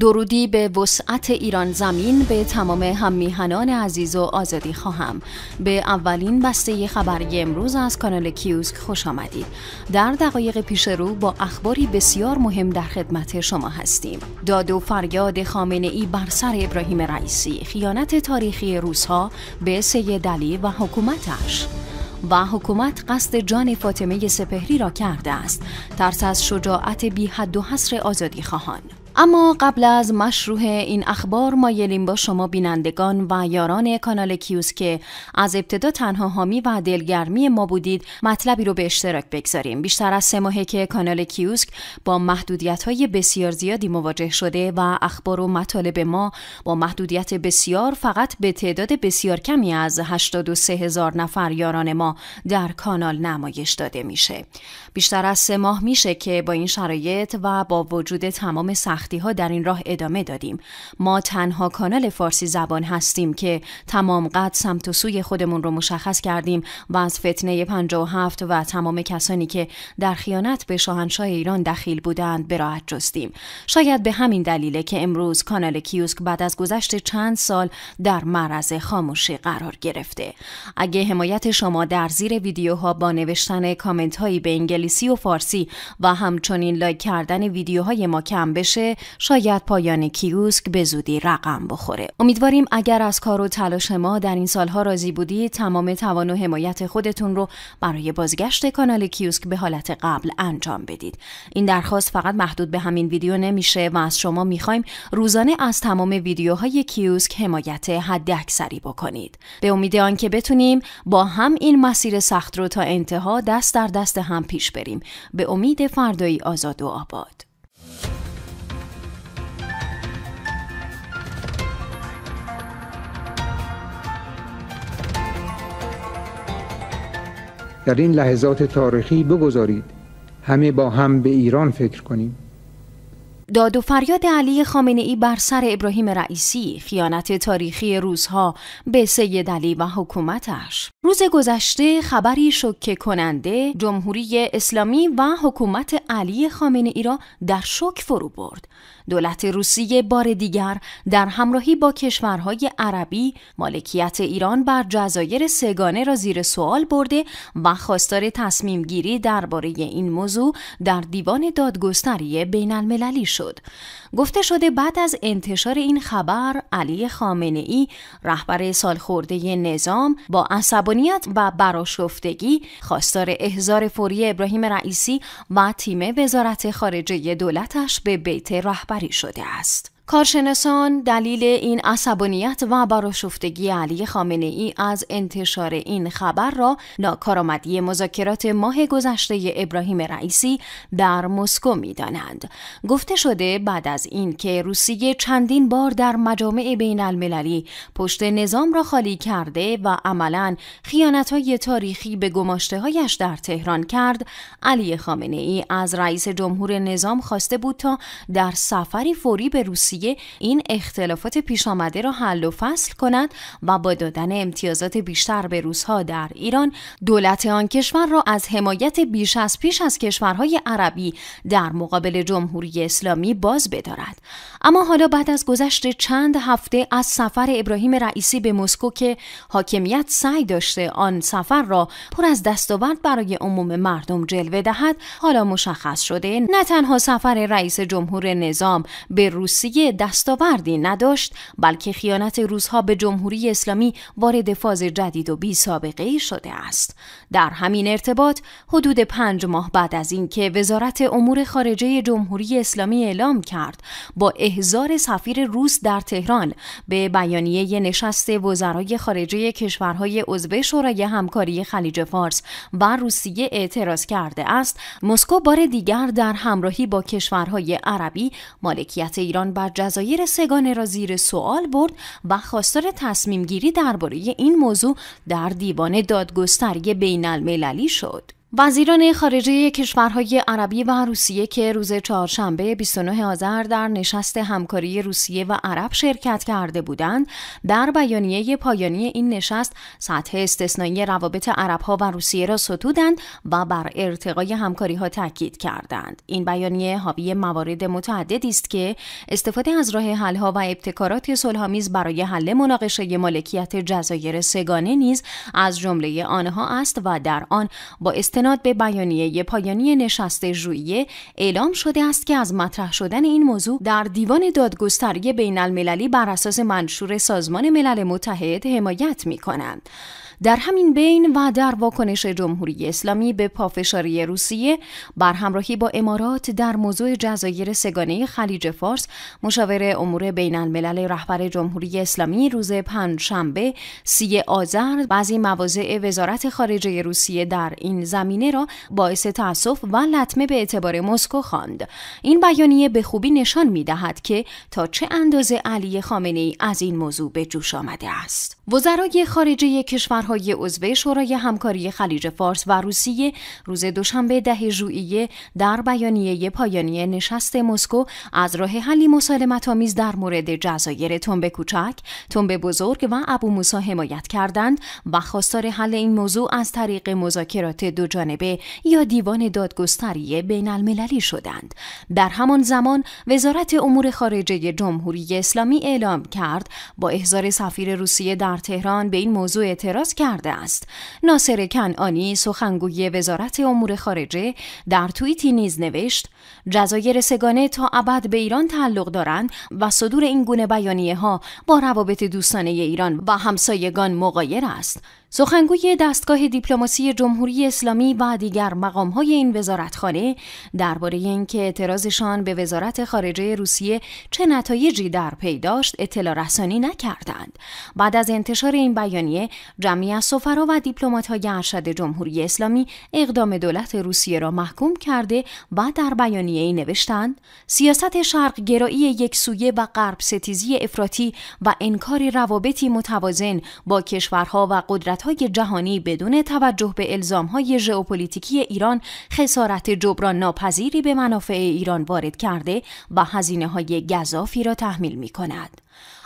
درودی به وسعت ایران زمین به تمام هممیهنان عزیز و آزادی خواهم به اولین بسته خبری امروز از کانال کیوسک خوش آمدید در دقایق پیش رو با اخباری بسیار مهم در خدمت شما هستیم داد و فریاد خامنه ای بر سر ابراهیم رئیسی خیانت تاریخی روزها به سید دلی و حکومتش و حکومت قصد جان فاطمه سپهری را کرده است ترس از شجاعت بی حد و حصر آزادی خواهان اما قبل از مشروع این اخبار مایلیم با شما بینندگان و یاران کانال کیوسک که از ابتدا تنها حامی و دلگرمی ما بودید مطلبی رو به اشتراک بگذاریم بیشتر از سه ماهه که کانال کیوسک با محدودیت های بسیار زیادی مواجه شده و اخبار و مطالب ما با محدودیت بسیار فقط به تعداد بسیار کمی از 83 هزار نفر یاران ما در کانال نمایش داده میشه بیشتر از سه ماه میشه که با این شرایط و با وجود تمام سخت ها در این راه ادامه دادیم ما تنها کانال فارسی زبان هستیم که تمام قد سمت و سوی خودمون رو مشخص کردیم و از فتنه 57 و تمام کسانی که در خیانت به شاهنشاه ایران دخیل بودند راحت جستیم شاید به همین دلیله که امروز کانال کیوسک بعد از گذشت چند سال در معرض خاموشی قرار گرفته اگه حمایت شما در زیر ویدیوها با نوشتن کامنت هایی به انگلیسی و فارسی و همچنین لایک کردن ویدیوهای ما کم بشه شاید پایان کیوسک به زودی رقم بخوره امیدواریم اگر از کار و تلاش ما در این سالها راضی بودید تمام توان و حمایت خودتون رو برای بازگشت کانال کیوسک به حالت قبل انجام بدید این درخواست فقط محدود به همین ویدیو نمیشه و از شما میخوایم روزانه از تمام ویدیوهای کیوسک حمایت حداکثری بکنید به امید آنکه بتونیم با هم این مسیر سخت رو تا انتها دست در دست هم پیش بریم به امید فردایی آزاد و آباد در این لحظات تاریخی بگذارید همه با هم به ایران فکر کنیم داد و فریاد علی خامنه ای بر سر ابراهیم رئیسی خیانت تاریخی روزها به سید علی و حکومتش روز گذشته خبری شوکه کننده جمهوری اسلامی و حکومت علی خامنه ای را در شوک فرو برد دولت روسیه بار دیگر در همراهی با کشورهای عربی مالکیت ایران بر جزایر سگانه را زیر سوال برده و خواستار تصمیم گیری درباره این موضوع در دیوان دادگستری بین المللی شد. شد. گفته شده بعد از انتشار این خبر علی خامنه ای رهبر سالخورده نظام با عصبانیت و براشفتگی خواستار احضار فوری ابراهیم رئیسی و تیم وزارت خارجه دولتش به بیت رهبری شده است. کارشناسان دلیل این عصبانیت و براشفتگی علی خامنه ای از انتشار این خبر را ناکارآمدی مذاکرات ماه گذشته ابراهیم رئیسی در مسکو می دانند. گفته شده بعد از این که روسیه چندین بار در مجامع بین المللی پشت نظام را خالی کرده و عملا خیانتهای تاریخی به گماشته هایش در تهران کرد، علی خامنه ای از رئیس جمهور نظام خواسته بود تا در سفری فوری به روسیه این اختلافات پیش آمده را حل و فصل کند و با دادن امتیازات بیشتر به روسها در ایران دولت آن کشور را از حمایت بیش از پیش از کشورهای عربی در مقابل جمهوری اسلامی باز بدارد اما حالا بعد از گذشت چند هفته از سفر ابراهیم رئیسی به مسکو که حاکمیت سعی داشته آن سفر را پر از دستاورد برای عموم مردم جلوه دهد حالا مشخص شده نه تنها سفر رئیس جمهور نظام به روسیه دستاوردی نداشت بلکه خیانت روزها به جمهوری اسلامی وارد فاز جدید و بی سابقه ای شده است در همین ارتباط حدود پنج ماه بعد از اینکه وزارت امور خارجه جمهوری اسلامی اعلام کرد با احضار سفیر روس در تهران به بیانیه نشست وزرای خارجه کشورهای عضو شورای همکاری خلیج فارس و روسیه اعتراض کرده است مسکو بار دیگر در همراهی با کشورهای عربی مالکیت ایران بر جزایر سگانه را زیر سوال برد و خواستار تصمیم گیری درباره این موضوع در دیوان دادگستری بین المللی شد. وزیران خارجه کشورهای عربی و روسیه که روز چهارشنبه 29 آذر در نشست همکاری روسیه و عرب شرکت کرده بودند، در بیانیه پایانی این نشست سطح استثنایی روابط عربها و روسیه را ستودند و بر ارتقای همکاری ها تاکید کردند. این بیانیه حاوی موارد متعددی است که استفاده از راه حلها و ابتکارات صلحآمیز برای حل مناقشه مالکیت جزایر سگانه نیز از جمله آنها است و در آن با استن استناد به بیانیه پایانی نشست ژوئیه اعلام شده است که از مطرح شدن این موضوع در دیوان دادگستری بین المللی بر اساس منشور سازمان ملل متحد حمایت می کنند. در همین بین و در واکنش جمهوری اسلامی به پافشاری روسیه بر همراهی با امارات در موضوع جزایر سگانه خلیج فارس مشاور امور بین الملل رهبر جمهوری اسلامی روز پنج شنبه سی آذر بعضی مواضع وزارت خارجه روسیه در این زمینه را باعث تأسف و لطمه به اعتبار مسکو خواند این بیانیه به خوبی نشان می دهد که تا چه اندازه علی خامنه ای از این موضوع به جوش آمده است وزرای خارجه کشورهای عضو شورای همکاری خلیج فارس و روسیه روز دوشنبه ده ژوئیه در بیانیه پایانی نشست مسکو از راه حلی مسالمت آمیز در مورد جزایر تنب کوچک، تنب بزرگ و ابو موسا حمایت کردند و خواستار حل این موضوع از طریق مذاکرات دوجانبه یا دیوان دادگستری بین المللی شدند. در همان زمان وزارت امور خارجه جمهوری اسلامی اعلام کرد با احضار سفیر روسیه در تهران به این موضوع اعتراض کرده است. ناصر کنعانی سخنگوی وزارت امور خارجه در توییتی نیز نوشت جزایر سگانه تا ابد به ایران تعلق دارند و صدور این گونه بیانیه ها با روابط دوستانه ایران و همسایگان مقایر است. سخنگوی دستگاه دیپلماسی جمهوری اسلامی و دیگر های این وزارتخانه درباره اینکه اعتراضشان به وزارت خارجه روسیه چه نتایجی در پی داشت اطلاع رسانی نکردند بعد از انتشار این بیانیه جمعی از سفرا و های ارشد جمهوری اسلامی اقدام دولت روسیه را محکوم کرده و در بیانیه ای نوشتند سیاست شرق گرایی یک سویه و غرب ستیزی افراطی و انکار روابطی متوازن با کشورها و قدرت های جهانی بدون توجه به الزام های ژئوپلیتیکی ایران خسارت جبران ناپذیری به منافع ایران وارد کرده و هزینه های گذافی را تحمیل می کند.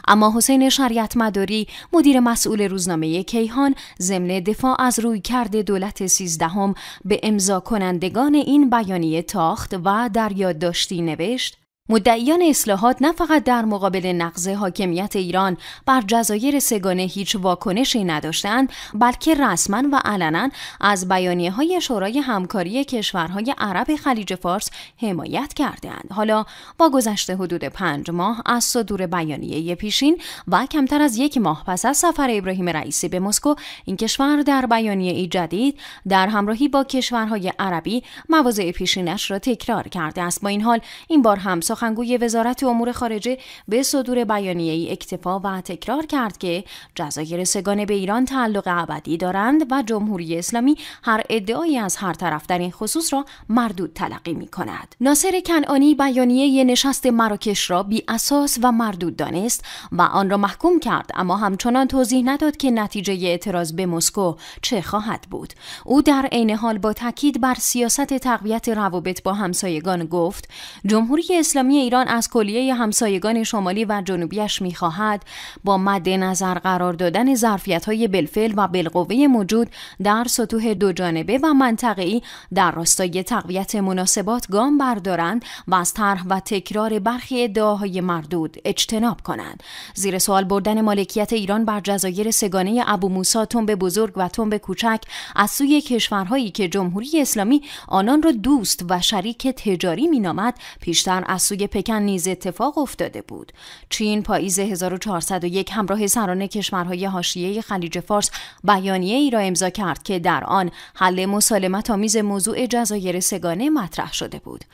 اما حسین شریعت مداری مدیر مسئول روزنامه کیهان ضمن دفاع از روی کرده دولت سیزدهم به امضا کنندگان این بیانیه تاخت و در یادداشتی نوشت مدعیان اصلاحات نه فقط در مقابل نقض حاکمیت ایران بر جزایر سگانه هیچ واکنشی نداشتند بلکه رسما و علنا از بیانیه های شورای همکاری کشورهای عرب خلیج فارس حمایت کردند حالا با گذشت حدود پنج ماه از صدور بیانیه پیشین و کمتر از یک ماه پس از سفر ابراهیم رئیسی به مسکو این کشور در بیانیه جدید در همراهی با کشورهای عربی مواضع پیشینش را تکرار کرده است با این حال این بار هم سخنگوی وزارت امور خارجه به صدور بیانیه ای اکتفا و تکرار کرد که جزایر سگانه به ایران تعلق ابدی دارند و جمهوری اسلامی هر ادعایی از هر طرف در این خصوص را مردود تلقی می کند. ناصر کنعانی بیانیه نشست مراکش را بی اساس و مردود دانست و آن را محکوم کرد اما همچنان توضیح نداد که نتیجه اعتراض به مسکو چه خواهد بود. او در عین حال با تاکید بر سیاست تقویت روابط با همسایگان گفت جمهوری اسلامی اسلامی ایران از کلیه همسایگان شمالی و جنوبیش میخواهد با مد نظر قرار دادن ظرفیت های بلفل و بلقوه موجود در سطوح دو جانبه و منطقه‌ای در راستای تقویت مناسبات گام بردارند و از طرح و تکرار برخی ادعاهای مردود اجتناب کنند زیر سوال بردن مالکیت ایران بر جزایر سگانه ابو موسا تنب بزرگ و تنب کوچک از سوی کشورهایی که جمهوری اسلامی آنان را دوست و شریک تجاری مینامد پیشتر از سوی پکن نیز اتفاق افتاده بود چین پاییز 1401 همراه سران کشورهای حاشیه خلیج فارس بیانیه ای را امضا کرد که در آن حل مسالمت آمیز موضوع جزایر سگانه مطرح شده بود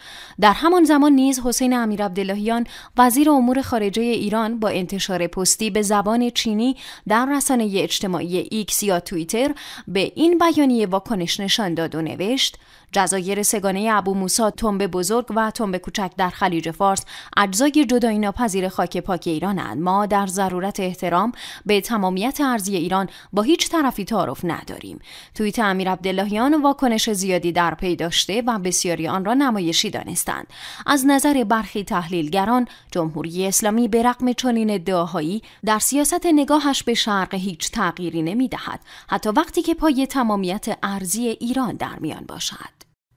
در همان زمان نیز حسین عبداللهیان وزیر امور خارجه ایران با انتشار پستی به زبان چینی در رسانه اجتماعی ایکس یا توییتر به این بیانیه واکنش نشان داد و نوشت جزایر سگانه ابو موسا تنبه بزرگ و تنبه کوچک در خلیج خلیج فارس اجزای جدایی ناپذیر خاک پاک ایرانند ما در ضرورت احترام به تمامیت ارزی ایران با هیچ طرفی تعارف نداریم توییت امیر عبداللهیان واکنش زیادی در پی داشته و بسیاری آن را نمایشی دانستند از نظر برخی تحلیلگران جمهوری اسلامی به رغم چنین ادعاهایی در سیاست نگاهش به شرق هیچ تغییری نمیدهد حتی وقتی که پای تمامیت ارزی ایران در میان باشد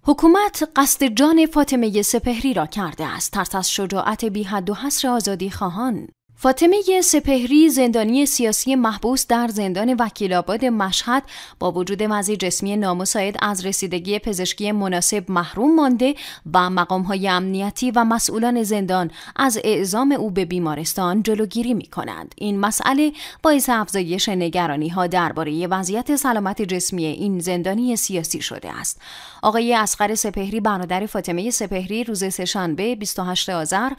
حکومت قصد جان فاطمه سپهری را کرده است ترس از شجاعت بی حد و حصر آزادی خواهان فاطمه سپهری زندانی سیاسی محبوس در زندان وکیلاباد مشهد با وجود وضع جسمی نامساعد از رسیدگی پزشکی مناسب محروم مانده و های امنیتی و مسئولان زندان از اعزام او به بیمارستان جلوگیری می کنند. این مسئله باعث افزایش نگرانی ها درباره وضعیت سلامت جسمی این زندانی سیاسی شده است. آقای اسقر سپهری برادر فاطمه سپهری روز سهشنبه 28 آذر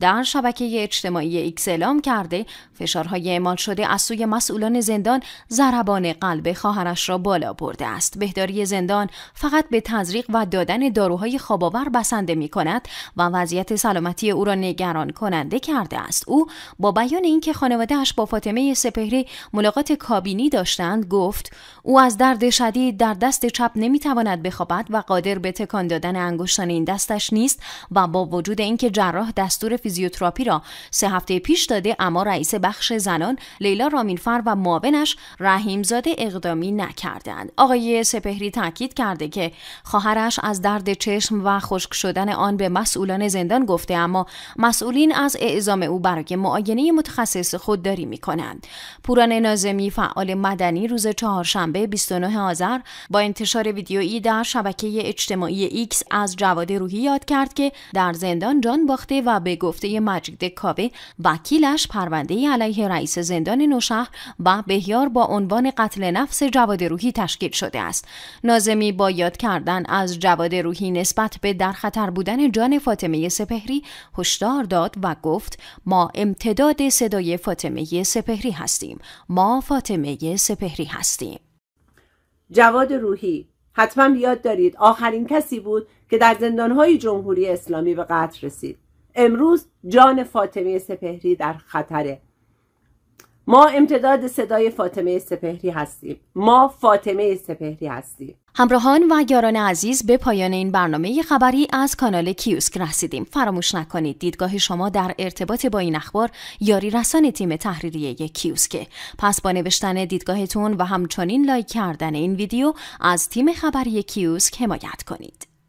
در شبکه اجتماعی ایکسل کرده فشارهای اعمال شده از سوی مسئولان زندان ضربان قلب خواهرش را بالا برده است بهداری زندان فقط به تزریق و دادن داروهای خوابآور بسنده می کند و وضعیت سلامتی او را نگران کننده کرده است او با بیان اینکه خانوادهاش با فاطمه سپهری ملاقات کابینی داشتند گفت او از درد شدید در دست چپ نمیتواند بخوابد و قادر به تکان دادن انگشتان این دستش نیست و با وجود اینکه جراح دستور فیزیوتراپی را سه هفته پیش اما رئیس بخش زنان لیلا رامینفر و معاونش رحیمزاده اقدامی نکردند آقای سپهری تاکید کرده که خواهرش از درد چشم و خشک شدن آن به مسئولان زندان گفته اما مسئولین از اعزام او برای معاینه متخصص خودداری می کنند پوران نازمی فعال مدنی روز چهارشنبه 29 آذر با انتشار ویدیویی در شبکه اجتماعی ایکس از جواد روحی یاد کرد که در زندان جان باخته و به گفته مجید کاوه وکیل گذشت پرونده علیه رئیس زندان نوشهر و بهیار با عنوان قتل نفس جواد روحی تشکیل شده است نازمی با یاد کردن از جواد روحی نسبت به در خطر بودن جان فاطمه سپهری هشدار داد و گفت ما امتداد صدای فاطمه سپهری هستیم ما فاطمه سپهری هستیم جواد روحی حتما یاد دارید آخرین کسی بود که در زندانهای جمهوری اسلامی به قتل رسید امروز جان فاطمه سپهری در خطره ما امتداد صدای فاطمه سپهری هستیم ما فاطمه سپهری هستیم همراهان و یاران عزیز به پایان این برنامه خبری از کانال کیوسک رسیدیم فراموش نکنید دیدگاه شما در ارتباط با این اخبار یاری رسان تیم تحریریه کیوسکه پس با نوشتن دیدگاهتون و همچنین لایک کردن این ویدیو از تیم خبری کیوسک حمایت کنید